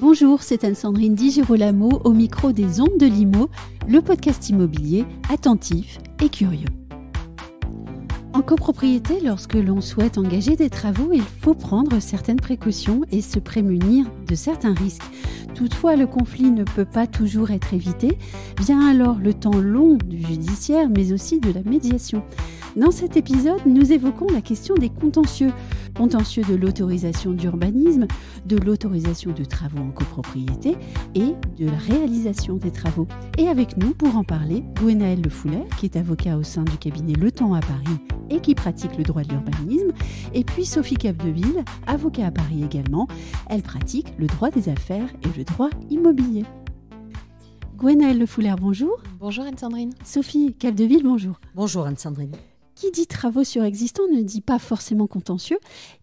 Bonjour, c'est Anne-Sandrine Digirolamo au micro des Ondes de Limo, le podcast immobilier attentif et curieux. En copropriété, lorsque l'on souhaite engager des travaux, il faut prendre certaines précautions et se prémunir de certains risques. Toutefois, le conflit ne peut pas toujours être évité. Vient alors le temps long du judiciaire, mais aussi de la médiation. Dans cet épisode, nous évoquons la question des contentieux. Contentieux de l'autorisation d'urbanisme, de l'autorisation de travaux en copropriété et de la réalisation des travaux. Et avec nous, pour en parler, Gwenaël Le Fouler, qui est avocat au sein du cabinet Le Temps à Paris et qui pratique le droit de l'urbanisme. Et puis Sophie Capdeville, avocat à Paris également. Elle pratique le droit des affaires et le droit immobilier. Gwenaëlle Le Fouler, bonjour. Bonjour Anne-Sandrine. Sophie Capdeville, bonjour. Bonjour Anne-Sandrine qui dit travaux sur ne dit pas forcément contentieux.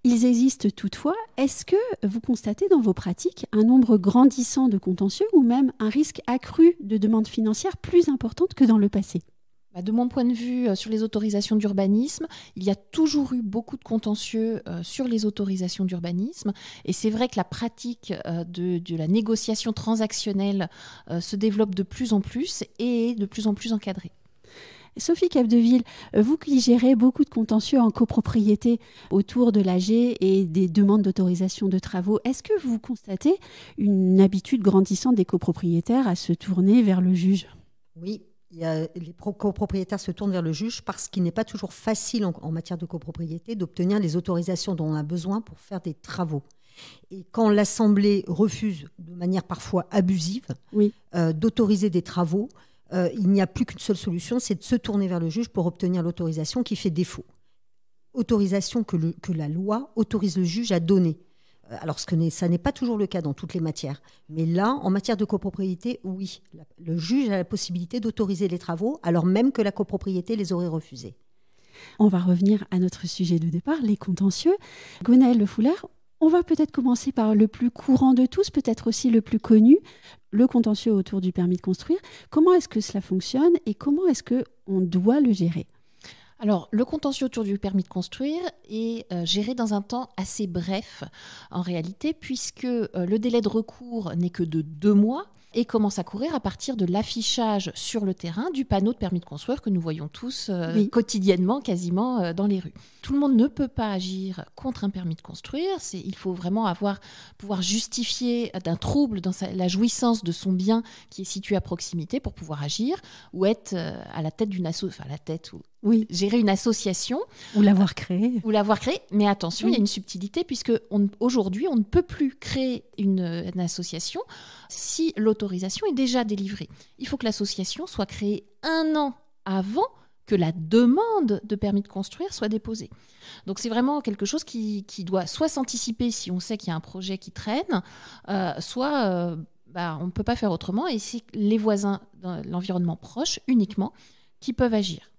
Ils existent toutefois. Est-ce que vous constatez dans vos pratiques un nombre grandissant de contentieux ou même un risque accru de demandes financières plus importantes que dans le passé bah, de mon point de vue, euh, sur les autorisations d'urbanisme, il y a toujours eu beaucoup de contentieux euh, sur les autorisations d'urbanisme. Et c'est vrai que la pratique euh, de, de, la négociation transactionnelle se développe de plus en plus et est de plus en plus encadrée. Sophie Capdeville, euh, vous qui gérez beaucoup de contentieux en copropriété autour de l'AG et des demandes d'autorisation de travaux, est-ce que vous constatez une habitude grandissante des copropriétaires à se tourner vers le juge Oui, les copropriétaires se tournent vers le juge parce qu'il n'est pas toujours facile en, matière de copropriété d'obtenir les autorisations dont on a besoin pour faire des travaux. Et quand l'Assemblée refuse de manière parfois abusive euh, d'autoriser des travaux, euh, il n'y a plus qu'une seule solution, c'est de se tourner vers le juge pour obtenir l'autorisation qui fait défaut. Autorisation que, la loi autorise le juge à donner. Euh, alors, ce que ça n'est pas toujours le cas dans toutes les matières. Mais là, en matière de copropriété, oui, le juge a la possibilité d'autoriser les travaux, alors même que la copropriété les aurait refusés. On va revenir à notre sujet de départ, les contentieux. Gwenaël Le Foulard, on va peut-être commencer par le plus courant de tous, peut-être aussi le plus connu, le contentieux autour du permis de construire. Comment est-ce que cela fonctionne et comment est-ce que on doit le gérer alors, le contentieux autour du permis de construire est euh, géré dans un temps assez bref, en réalité, puisque euh, le délai de recours n'est que de deux mois et commence à courir à partir de l'affichage sur le terrain du panneau de permis de construire que nous voyons tous euh, quotidiennement quasiment euh, dans les rues. Tout le monde ne peut pas agir contre un permis de construire, c'est il faut vraiment avoir pouvoir justifier d'un trouble dans la jouissance de son bien qui est situé à proximité pour pouvoir agir ou être euh, à la tête d'une assaut la tête oui. gérer une association. Ou l'avoir créée. Ou l'avoir créée. Mais attention, il y a une subtilité, puisque aujourd'hui, on ne peut plus créer une, association si l'autorisation est déjà délivrée. Il faut que l'association soit créée un an avant que la demande de permis de construire soit déposée. Donc c'est vraiment quelque chose qui, doit soit s'anticiper si on sait qu'il y a un projet qui traîne, euh, soit euh, bah, on ne peut pas faire autrement et c'est les voisins dans l'environnement proche uniquement qui peuvent agir.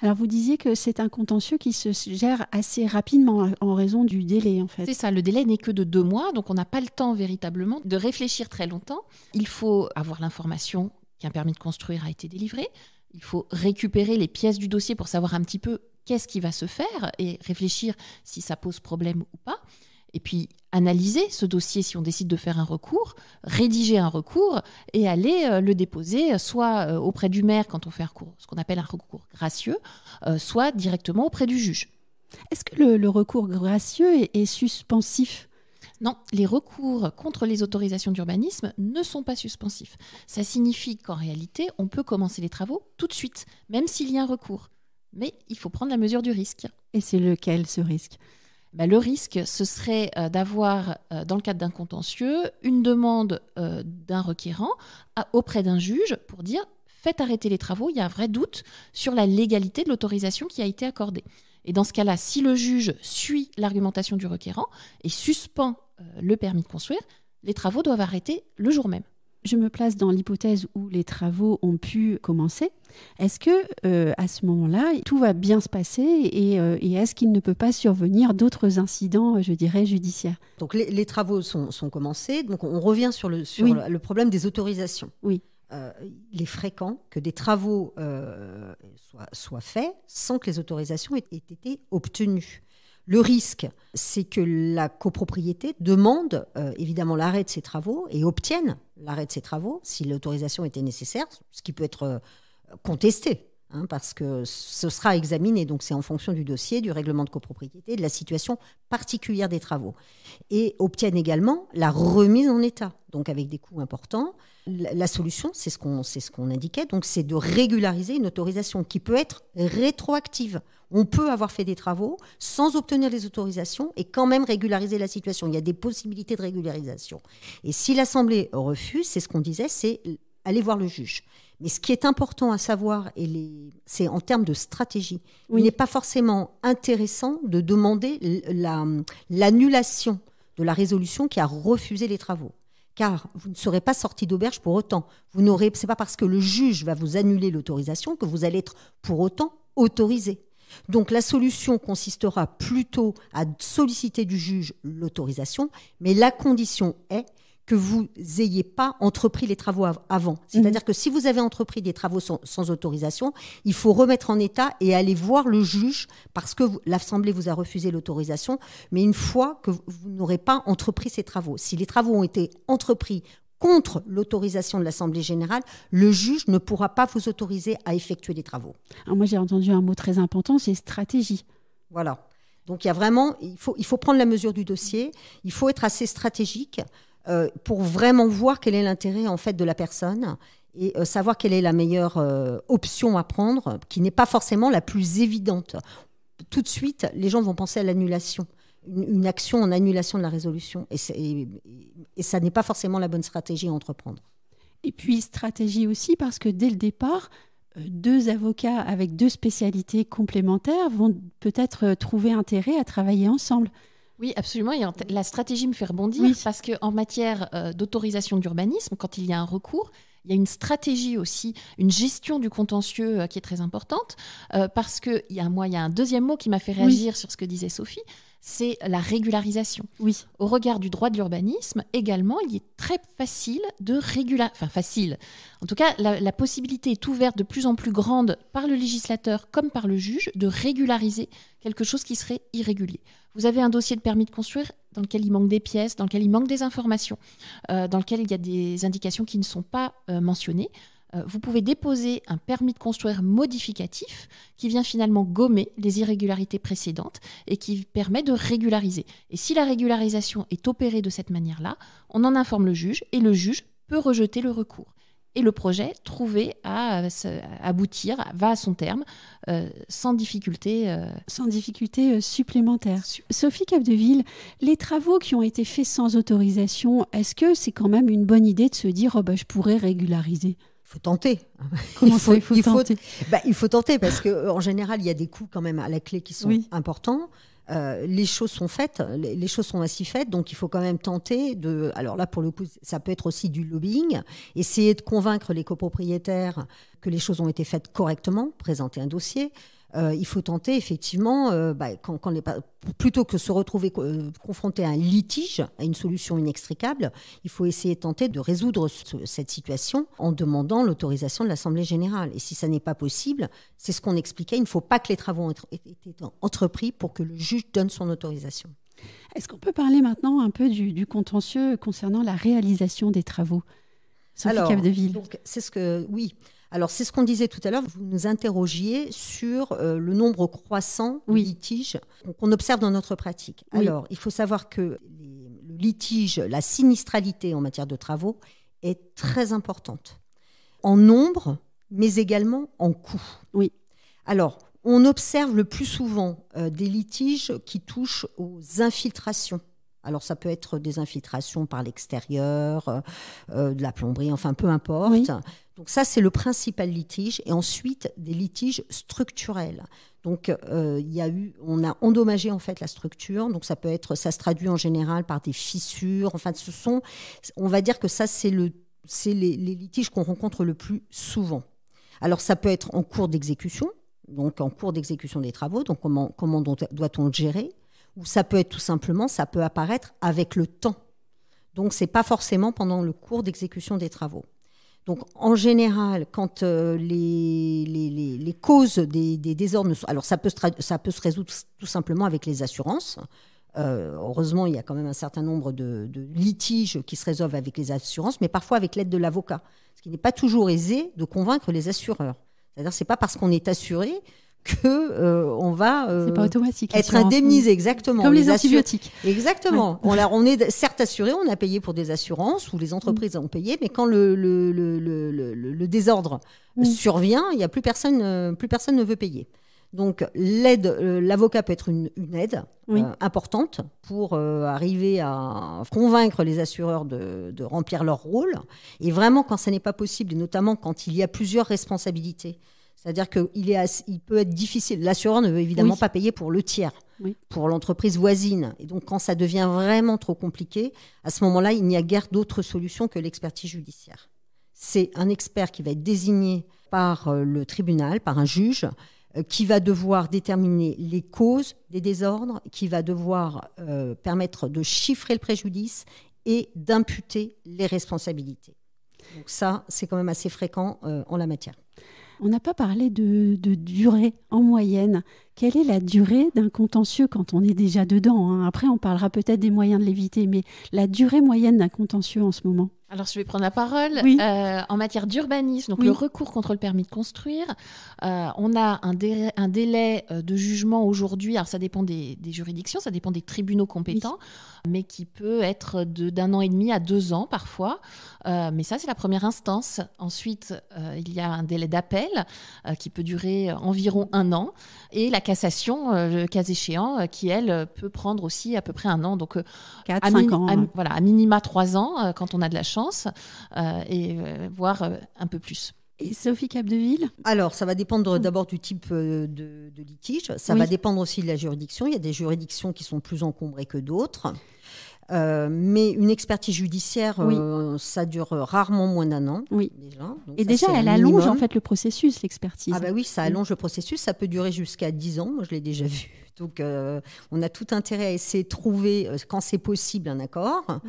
Alors vous disiez que c'est un contentieux qui se gère assez rapidement euh, en raison du délai en fait. C'est ça, le délai n'est que de deux mois, donc on n'a pas le temps véritablement de réfléchir très longtemps. Il faut avoir l'information qu'un permis de construire a été délivré, il faut récupérer les pièces du dossier pour savoir un petit peu qu'est-ce qui va se faire et réfléchir si ça pose problème ou pas et puis analyser ce dossier si on décide de faire un recours, rédiger un recours et aller euh, le déposer euh, soit euh, auprès du maire quand on fait un recours, ce qu'on appelle un recours gracieux, soit directement auprès du juge. Est-ce que le, recours gracieux est suspensif non, les recours contre les autorisations d'urbanisme ne sont pas suspensifs. Ça signifie qu'en réalité, on peut commencer les travaux tout de suite, même s'il y a un recours. Mais il faut prendre la mesure du risque. Et c'est lequel ce risque bah, le risque, ce serait euh, d'avoir, euh, dans le cadre d'un contentieux, une demande euh, d'un requérant auprès d'un juge pour dire faites arrêter les travaux, il y a un vrai doute sur la légalité de l'autorisation qui a été accordée. Et dans ce cas-là, si le juge suit l'argumentation du requérant et suspend le permis de construire, les travaux doivent arrêter le jour même je me place dans l'hypothèse où les travaux ont pu commencer. Est-ce que euh, à ce moment-là, tout va bien se passer euh, et, est-ce qu'il ne peut pas survenir d'autres incidents, je dirais, judiciaires Donc les, travaux sont, commencés. Donc on revient sur le, le problème des autorisations. Oui. Euh, il est fréquent que des travaux soient, faits sans que les autorisations aient été obtenues. Le risque, c'est que la copropriété demande euh, évidemment l'arrêt de ses travaux et obtienne l'arrêt de ses travaux si l'autorisation était nécessaire, ce qui peut être euh, contesté. Hein, parce que ce sera examiné, donc c'est en fonction du dossier, du règlement de copropriété, de la situation particulière des travaux. Et obtienne également la remise en état, donc avec des coûts importants. La solution, c'est ce qu'on ce qu'on indiquait, donc c'est de régulariser une autorisation qui peut être rétroactive on peut avoir fait des travaux sans obtenir les autorisations et quand même régulariser la situation. Il y a des possibilités de régularisation. Et si l'Assemblée refuse, c'est ce qu'on disait, c'est aller voir le juge. Mais ce qui est important à savoir, c'est en termes de stratégie. Il n'est pas forcément intéressant de demander l'annulation de la résolution qui a refusé les travaux. Car vous ne serez pas sorti d'auberge pour autant. Vous n'aurez, c'est pas parce que le juge va vous annuler l'autorisation que vous allez être pour autant autorisé. Donc la solution consistera plutôt à solliciter du juge l'autorisation, mais la condition est que vous n'ayez pas entrepris les travaux avant. Mhm. C'est-à-dire que si vous avez entrepris des travaux sans, autorisation, il faut remettre en état et aller voir le juge parce que l'Assemblée vous a refusé l'autorisation, mais une fois que vous n'aurez pas entrepris ces travaux. Si les travaux ont été entrepris contre l'autorisation de l'Assemblée générale, le juge ne pourra pas vous autoriser à effectuer des travaux. moi, j'ai entendu un mot très important, c'est stratégie. Voilà. Donc il y a vraiment, il faut, il faut prendre la mesure du dossier, il faut être assez stratégique euh, pour vraiment voir quel est l'intérêt en fait de la personne et euh, savoir quelle est la meilleure euh, option à prendre, qui n'est pas forcément la plus évidente. Tout de suite, les gens vont penser à l'annulation une action en annulation de la résolution. Et, et, ça n'est pas forcément la bonne stratégie à entreprendre. Et puis stratégie aussi parce que dès le départ, euh, deux avocats avec deux spécialités complémentaires vont peut-être euh, trouver intérêt à travailler ensemble. Oui, absolument. la stratégie me fait rebondir parce qu'en matière euh, d'autorisation d'urbanisme, quand il y a un recours, il y a une stratégie aussi, une gestion du contentieux qui est très importante, parce qu'il y a, moi, il y a un deuxième mot qui m'a fait réagir sur ce que disait Sophie, c'est la régularisation. Oui. Au regard du droit de l'urbanisme, également, il est très facile de régulariser. Enfin, facile. En tout cas, la, possibilité est ouverte de plus en plus grande par le législateur comme par le juge de régulariser quelque chose qui serait irrégulier. Vous avez un dossier de permis de construire dans lequel il manque des pièces, dans lequel il manque des informations, euh, dans lequel il y a des indications qui ne sont pas euh, mentionnées. Euh, vous pouvez déposer un permis de construire modificatif qui vient finalement gommer les irrégularités précédentes et qui permet de régulariser. Et si la régularisation est opérée de cette manière-là, on en informe le juge et le juge peut rejeter le recours. Et le projet, trouvé à euh, aboutir, va à son terme euh, sans difficulté. Sans difficulté supplémentaire. Sophie Capdeville, les travaux qui ont été faits sans autorisation, est-ce que c'est quand même une bonne idée de se dire oh bah, je pourrais régulariser tenter. il faut, il faut tenter bah, Il faut tenter parce que euh, en général, il y a des coûts quand même à la clé qui sont importants. Euh, les choses sont faites, les, les, choses sont ainsi faites, donc il faut quand même tenter de. Alors là, pour le coup, ça peut être aussi du lobbying, essayer de convaincre les copropriétaires que les choses ont été faites correctement, présenter un dossier. Euh, il faut tenter effectivement, euh, bah, quand, quand plutôt que se retrouver euh, confronté à un litige, à une solution inextricable, il faut essayer de tenter de résoudre cette situation en demandant l'autorisation de l'Assemblée générale. Et si ça n'est pas possible, c'est ce qu'on expliquait, il ne faut pas que les travaux aient été entrepris pour que le juge donne son autorisation. Est-ce qu'on peut parler maintenant un peu du, contentieux concernant la réalisation des travaux ville Alors, c'est ce que oui. Alors, c'est ce qu'on disait tout à l'heure, vous nous interrogiez sur euh, le nombre croissant de litiges qu'on observe dans notre pratique. Alors, il faut savoir que le litige, la sinistralité en matière de travaux est très importante en nombre, mais également en coût. Oui. Alors, on observe le plus souvent euh, des litiges qui touchent aux infiltrations alors ça peut être des infiltrations par l'extérieur, euh, euh, de la plomberie, enfin peu importe. Donc ça c'est le principal litige et ensuite des litiges structurels. Donc euh, y eu, on a endommagé en fait la structure. Donc ça peut être, ça se traduit en général par des fissures. Enfin ce sont, on va dire que ça c'est le, les, litiges qu'on rencontre le plus souvent. Alors ça peut être en cours d'exécution, donc en cours d'exécution des travaux, donc comment, comment doit-on le gérer ou ça peut être tout simplement, ça peut apparaître avec le temps. Donc, ce n'est pas forcément pendant le cours d'exécution des travaux. Donc, en général, quand euh, les, les, causes des, désordres sont... Alors, ça peut, se ça peut se résoudre tout simplement avec les assurances. Euh, heureusement, il y a quand même un certain nombre de, de litiges qui se résolvent avec les assurances, mais parfois avec l'aide de l'avocat. Ce qui n'est pas toujours aisé de convaincre les assureurs. C'est-à-dire, n'est pas parce qu'on est assuré que euh, on va euh, être indemnisé exactement. Comme les, antibiotiques. Exactement. On, est certes assuré, on a payé pour des assurances ou les entreprises ont payé, mais quand le, désordre mm. survient, il y a plus personne, euh, plus personne ne veut payer. Donc l'aide, l'avocat peut être une, aide importante pour arriver à convaincre les assureurs de, remplir leur rôle. Et vraiment, quand ce n'est pas possible, et notamment quand il y a plusieurs responsabilités, c'est-à-dire qu'il peut être difficile. L'assureur ne veut évidemment pas payer pour le tiers, pour l'entreprise voisine. Et donc, quand ça devient vraiment trop compliqué, à ce moment-là, il n'y a guère d'autre solution que l'expertise judiciaire. C'est un expert qui va être désigné par euh, le tribunal, par un juge, euh, qui va devoir déterminer les causes des désordres, qui va devoir euh, permettre de chiffrer le préjudice et d'imputer les responsabilités. Donc ça, c'est quand même assez fréquent en la matière. On n'a pas parlé de, durée en moyenne quelle est la durée d'un contentieux quand on est déjà dedans hein? Après, on parlera peut-être des moyens de l'éviter, mais la durée moyenne d'un contentieux en ce moment alors, je vais prendre la parole. Euh, en matière d'urbanisme, donc le recours contre le permis de construire, euh, on a un, délai euh, de jugement aujourd'hui. Alors, ça dépend des, juridictions, ça dépend des tribunaux compétents, mais qui peut être d'un an et demi à deux ans parfois. mais ça, c'est la première instance. Ensuite, il y a un délai d'appel qui peut durer environ un an. Et la cassation, euh, cas échéant, euh, qui elle euh, peut prendre aussi à peu près un an, donc à hein. voilà, minima trois ans quand on a de la chance, et voire un peu plus. Et Sophie Capdeville Alors, ça va dépendre d'abord du type de, litige, ça va dépendre aussi de la juridiction. Il y a des juridictions qui sont plus encombrées que d'autres. Euh, mais une expertise judiciaire, euh, ça dure rarement moins d'un an. Oui. et déjà, elle allonge en fait le processus, l'expertise. Ah bah oui, ça allonge le processus. Ça peut durer jusqu'à 10 ans. Moi, je l'ai déjà vu. Donc, euh, on a tout intérêt à essayer de trouver, quand c'est possible, un accord.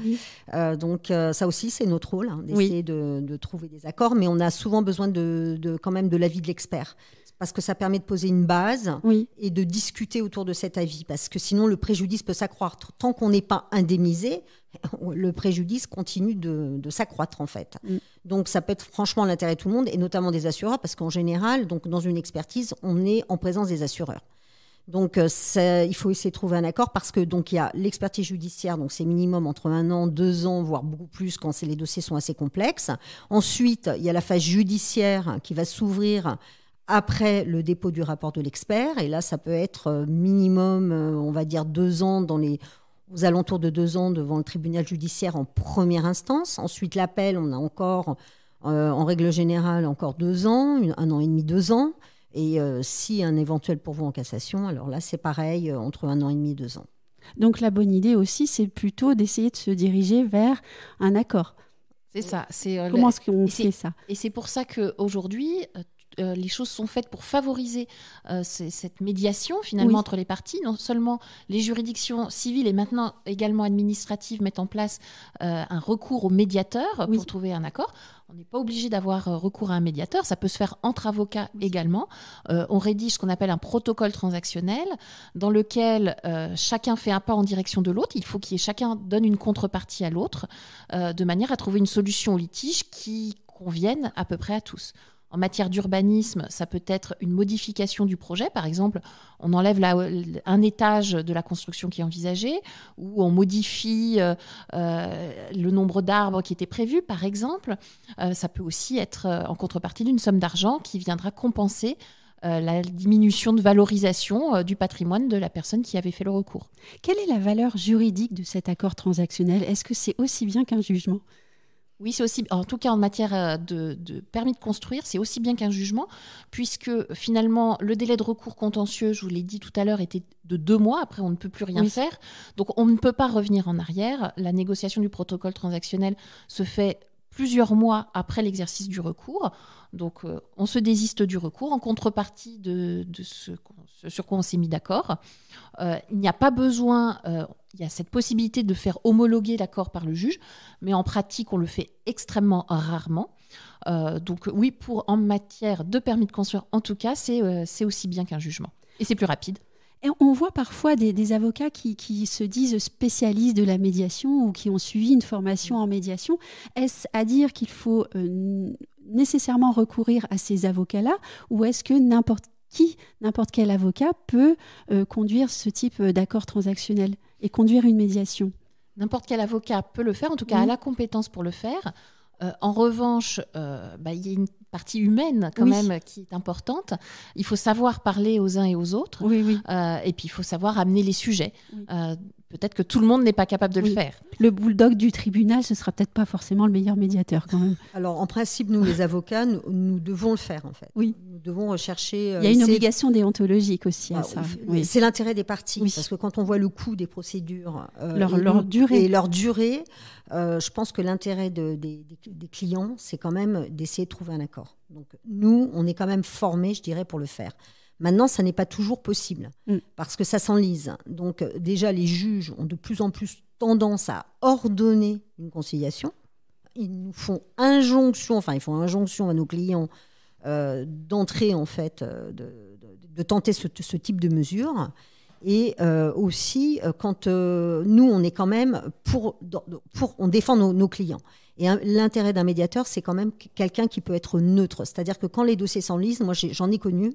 donc, ça aussi, c'est notre rôle, hein, d'essayer de, trouver des accords. Mais on a souvent besoin de quand même de l'avis de l'expert parce que ça permet de poser une base et de discuter autour de cet avis, parce que sinon le préjudice peut s'accroître. Tant qu'on n'est pas indemnisé, le préjudice continue de, s'accroître en fait. Mm. Donc ça peut être franchement l'intérêt de tout le monde, et notamment des assureurs, parce qu'en général, donc dans une expertise, on est en présence des assureurs. Donc, euh, il faut essayer de trouver un accord parce que donc il y a l'expertise judiciaire, donc c'est minimum entre un an, deux ans, voire beaucoup plus quand les dossiers sont assez complexes. Ensuite, il y a la phase judiciaire qui va s'ouvrir après le dépôt du rapport de l'expert. Et là, ça peut être euh, minimum, euh, on va dire, deux ans dans les aux alentours de deux ans devant le tribunal judiciaire en première instance. Ensuite, l'appel, on a encore, euh, en règle générale, encore deux ans, un an et demi, deux ans. Et si un éventuel pourvoi en cassation, alors là, c'est pareil, entre un an et demi deux ans. Donc la bonne idée aussi, c'est plutôt d'essayer de se diriger vers un accord. C'est ça. C'est comment est-ce qu'on fait ça Et c'est pour ça qu'aujourd'hui... Euh, les choses sont faites pour favoriser euh, cette médiation finalement entre les parties. Non seulement les juridictions civiles et maintenant également administratives mettent en place euh, un recours au médiateur pour trouver un accord. On n'est pas obligé d'avoir recours à un médiateur, ça peut se faire entre avocats également. on rédige ce qu'on appelle un protocole transactionnel dans lequel chacun fait un pas en direction de l'autre. Il faut qu'il chacun donne une contrepartie à l'autre de manière à trouver une solution au litige qui convienne à peu près à tous. En matière d'urbanisme, ça peut être une modification du projet. Par exemple, on enlève un étage de la construction qui est envisagée ou on modifie euh, euh, le nombre d'arbres qui était prévu, par exemple. Euh, ça peut aussi être en contrepartie d'une somme d'argent qui viendra compenser la diminution de valorisation du patrimoine de la personne qui avait fait le recours. Quelle est la valeur juridique de cet accord transactionnel Est-ce que c'est aussi bien qu'un jugement oui, c'est aussi, en tout cas en matière euh, de, permis de construire, c'est aussi bien qu'un jugement, puisque finalement le délai de recours contentieux, je vous l'ai dit tout à l'heure, était de deux mois. Après, on ne peut plus rien faire, donc on ne peut pas revenir en arrière. La négociation du protocole transactionnel se fait plusieurs mois après l'exercice du recours. Donc, euh, on se désiste du recours en contrepartie de, ce, sur quoi on s'est mis d'accord. Euh, il n'y a pas besoin, il y a cette possibilité de faire homologuer l'accord par le juge, mais en pratique, on le fait extrêmement rarement. Euh, donc oui, pour en matière de permis de construire, en tout cas, euh, c'est aussi bien qu'un jugement. Et c'est plus rapide. Et on voit parfois des, avocats qui, se disent spécialistes de la médiation ou qui ont suivi une formation en médiation. Est-ce à dire qu'il faut euh, nécessairement recourir à ces avocats-là ou est-ce que n'importe qui, n'importe quel avocat peut conduire ce type d'accord transactionnel et conduire une médiation. N'importe quel avocat peut le faire, en tout cas à a la compétence pour le faire. Euh, en revanche, euh, bah, il y a une partie humaine quand même qui est importante. Il faut savoir parler aux uns et aux autres. Euh, et puis il faut savoir amener les sujets peut-être que tout le monde n'est pas capable de le faire. Le bulldog du tribunal, ce sera peut-être pas forcément le meilleur médiateur quand même. Alors en principe, nous les avocats, nous, devons le faire en fait. Oui. Nous devons rechercher. Euh, Il y a une obligation déontologique aussi à ah, ça. C'est l'intérêt des parties parce que quand on voit le coût des procédures, euh, leur, et leur durée leur durée, euh, je pense que l'intérêt des, des clients, c'est quand même d'essayer de trouver un accord. Donc nous, on est quand même formés, je dirais, pour le faire. Maintenant, ça n'est pas toujours possible mm. parce que ça s'enlise. Donc euh, déjà, les juges ont de plus en plus tendance à ordonner une conciliation. Ils nous font injonction, enfin ils font injonction à nos clients euh, d'entrer en fait, euh, de, tenter ce, ce, type de mesure et euh, aussi euh, quand euh, nous on est quand même pour, pour on défend nos, clients. Et l'intérêt d'un médiateur, c'est quand même quelqu'un qui peut être neutre. C'est-à-dire que quand les dossiers s'enlisent, moi j'en ai, connu,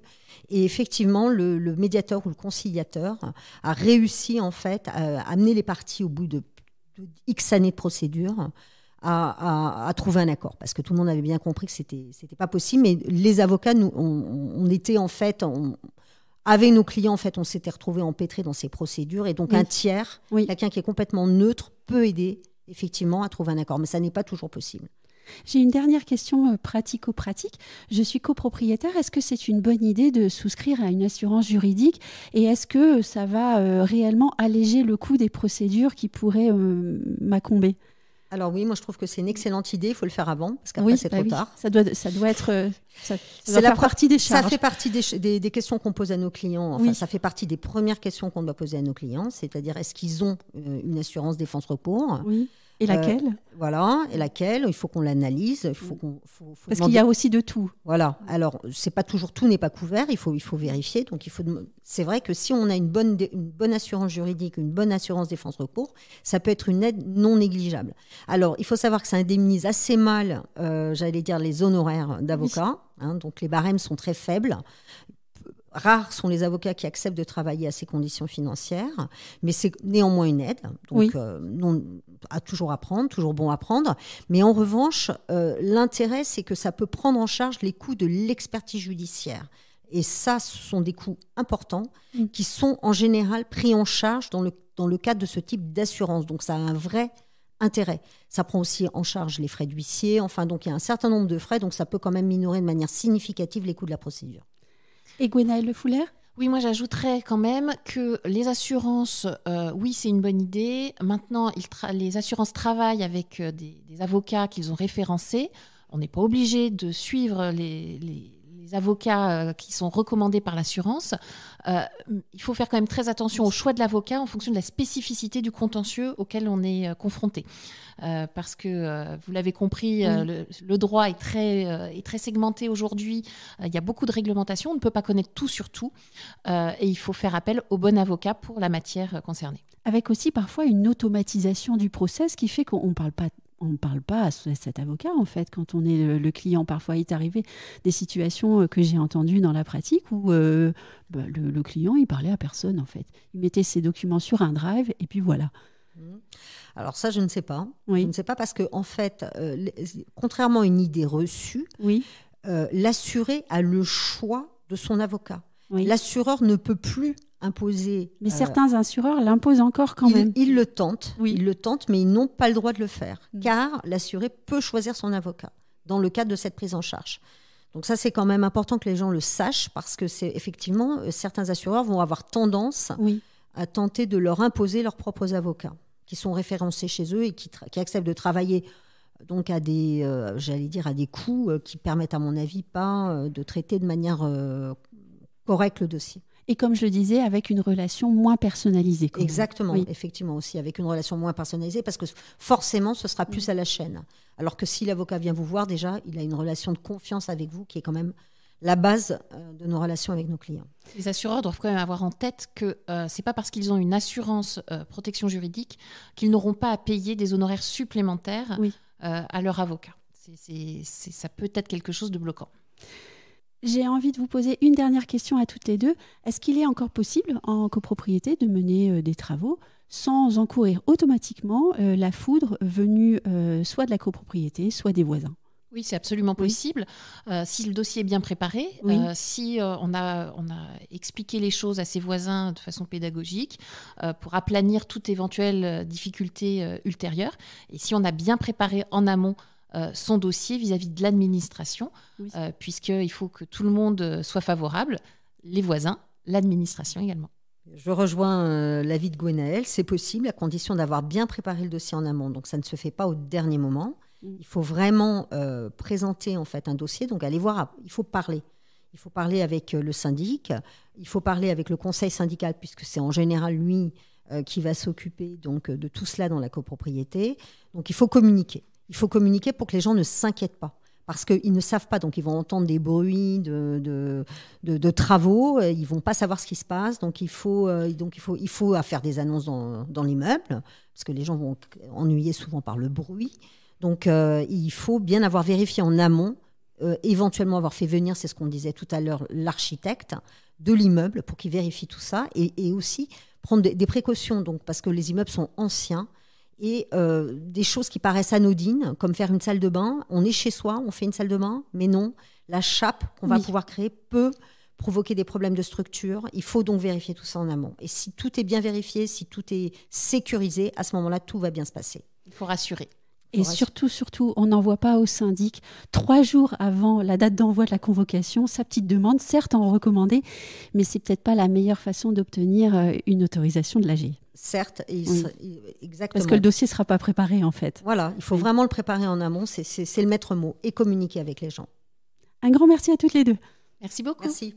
et effectivement, le, médiateur ou le conciliateur a réussi en fait à amener les parties au bout de, X années de procédure. À, trouver un accord parce que tout le monde avait bien compris que c'était c'était pas possible mais les avocats nous on, on était en fait avec nos clients, en fait, on s'était retrouvés empêtrés dans ces procédures. Et donc, un tiers, quelqu'un qui est complètement neutre, peut aider effectivement à trouver un accord. Mais ça n'est pas toujours possible. J'ai une dernière question euh, pratico-pratique. Je suis copropriétaire. Est-ce que c'est une bonne idée de souscrire à une assurance juridique Et est-ce que ça va euh, réellement alléger le coût des procédures qui pourraient euh, m'accomber alors oui, moi je trouve que c'est une excellente idée, il faut le faire avant, parce qu'après c'est bah trop tard. Ça doit, ça doit être... Euh, c'est la partie des charges. Ça fait partie des, questions qu'on pose à nos clients, enfin ça fait partie des premières questions qu'on doit poser à nos clients, c'est-à-dire est-ce qu'ils ont euh, une assurance défense recours et euh, laquelle Voilà, et laquelle Il faut qu'on l'analyse. Il faut qu'on, Parce qu'il y a aussi de tout. Voilà. Alors, c'est pas toujours tout n'est pas couvert. Il faut, il faut vérifier. Donc, il faut. C'est vrai que si on a une bonne, une bonne assurance juridique, une bonne assurance défense recours, ça peut être une aide non négligeable. Alors, il faut savoir que ça indemnise assez mal, euh, j'allais dire, les honoraires d'avocats. Hein, donc, les barèmes sont très faibles rares sont les avocats qui acceptent de travailler à ces conditions financières, mais c'est néanmoins une aide. Donc, euh, non, à toujours apprendre, toujours bon à prendre. Mais en revanche, euh, l'intérêt, c'est que ça peut prendre en charge les coûts de l'expertise judiciaire. Et ça, ce sont des coûts importants mm. qui sont en général pris en charge dans le, dans le cadre de ce type d'assurance. Donc, ça a un vrai intérêt. Ça prend aussi en charge les frais d'huissier. Enfin, donc, il y a un certain nombre de frais. Donc, ça peut quand même minorer de manière significative les coûts de la procédure. Et Gwenaëlle Le oui, moi j'ajouterais quand même que les assurances, euh, oui, c'est une bonne idée. Maintenant, les assurances travaillent avec euh, des, avocats qu'ils ont référencés. On n'est pas obligé de suivre les les avocats euh, qui sont recommandés par l'assurance, euh, il faut faire quand même très attention au choix de l'avocat en fonction de la spécificité du contentieux auquel on est euh, confronté. parce que, vous l'avez compris, le, droit est très, est très segmenté aujourd'hui. il y a beaucoup de réglementations. On ne peut pas connaître tout sur tout. et il faut faire appel au bon avocat pour la matière concernée. Avec aussi parfois une automatisation du process qui fait qu'on ne parle pas on ne parle pas à cet avocat, en fait, quand on est le, client. Parfois, il est arrivé des situations euh, que j'ai entendues dans la pratique où euh, bah, le, client, il parlait à personne, en fait. Il mettait ses documents sur un drive et puis voilà. Mmh. Alors ça, je ne sais pas. Je ne sais pas parce que, en fait, euh, contrairement à une idée reçue, oui. l'assuré a le choix de son avocat. L'assureur ne peut plus Imposer, Mais euh, certains assureurs l'imposent encore quand même. Ils le tentent, oui. ils le tentent, mais ils n'ont pas le droit de le faire, mm. car l'assuré peut choisir son avocat dans le cadre de cette prise en charge. Donc ça, c'est quand même important que les gens le sachent, parce que c'est effectivement, euh, certains assureurs vont avoir tendance oui. à tenter de leur imposer leurs propres avocats, qui sont référencés chez eux et qui, acceptent de travailler donc à des, euh, j'allais dire, à des coûts qui permettent, à mon avis, pas de traiter de manière correcte le dossier et comme je le disais, avec une relation moins personnalisée. Exactement, effectivement aussi, avec une relation moins personnalisée, parce que forcément, ce sera plus à la chaîne. Alors que si l'avocat vient vous voir, déjà, il a une relation de confiance avec vous qui est quand même la base euh, de nos relations avec nos clients. Les assureurs doivent quand même avoir en tête que ce euh, c'est pas parce qu'ils ont une assurance euh, protection juridique qu'ils n'auront pas à payer des honoraires supplémentaires à leur avocat. C'est ça peut être quelque chose de bloquant. J'ai envie de vous poser une dernière question à toutes les deux. Est-ce qu'il est encore possible en copropriété de mener euh, des travaux sans encourir automatiquement euh, la foudre venue euh, soit de la copropriété, soit des voisins oui, c'est absolument possible. si le dossier est bien préparé, si on, a, on a expliqué les choses à ses voisins de façon pédagogique pour aplanir toute éventuelle difficulté ultérieure, et si on a bien préparé en amont euh, son dossier vis-à-vis de l'administration, euh, puisque il puisqu'il faut que tout le monde euh, soit favorable, les voisins, l'administration également. Je rejoins l'avis de Gwenaël, c'est possible à condition d'avoir bien préparé le dossier en amont, donc ça ne se fait pas au dernier moment. Mm. Il faut vraiment présenter en fait un dossier, donc aller voir, ah, il faut parler. Il faut parler avec le syndic, il faut parler avec le conseil syndical, puisque c'est en général lui qui va s'occuper donc de tout cela dans la copropriété. Donc il faut communiquer. Il faut communiquer pour que les gens ne s'inquiètent pas parce qu'ils ne savent pas, donc ils vont entendre des bruits de, de, travaux, ils vont pas savoir ce qui se passe, donc il faut, euh, donc il faut, il faut faire des annonces dans, l'immeuble, parce que les gens vont ennuyer souvent par le bruit, donc euh, il faut bien avoir vérifié en amont, euh, éventuellement avoir fait venir, c'est ce qu'on disait tout à l'heure, l'architecte de l'immeuble pour qu'il vérifie tout ça, et, aussi prendre des, précautions, donc parce que les immeubles sont anciens, et euh, des choses qui paraissent anodines, comme faire une salle de bain. On est chez soi, on fait une salle de bain, mais non, la chape qu'on va pouvoir créer peut provoquer des problèmes de structure. Il faut donc vérifier tout ça en amont. Et si tout est bien vérifié, si tout est sécurisé, à ce moment-là, tout va bien se passer. Il faut rassurer. Et surtout, surtout, on n'envoie pas au syndic trois jours avant la date d'envoi de la convocation sa petite demande, certes en recommandé mais c'est peut-être pas la meilleure façon d'obtenir euh, une autorisation de l'AG. Certes, exactement. Parce que le dossier ne sera pas préparé en fait. Voilà, il faut vraiment le préparer en amont, c'est le maître mot, et communiquer avec les gens. Un grand merci à toutes les deux. Merci beaucoup. Merci.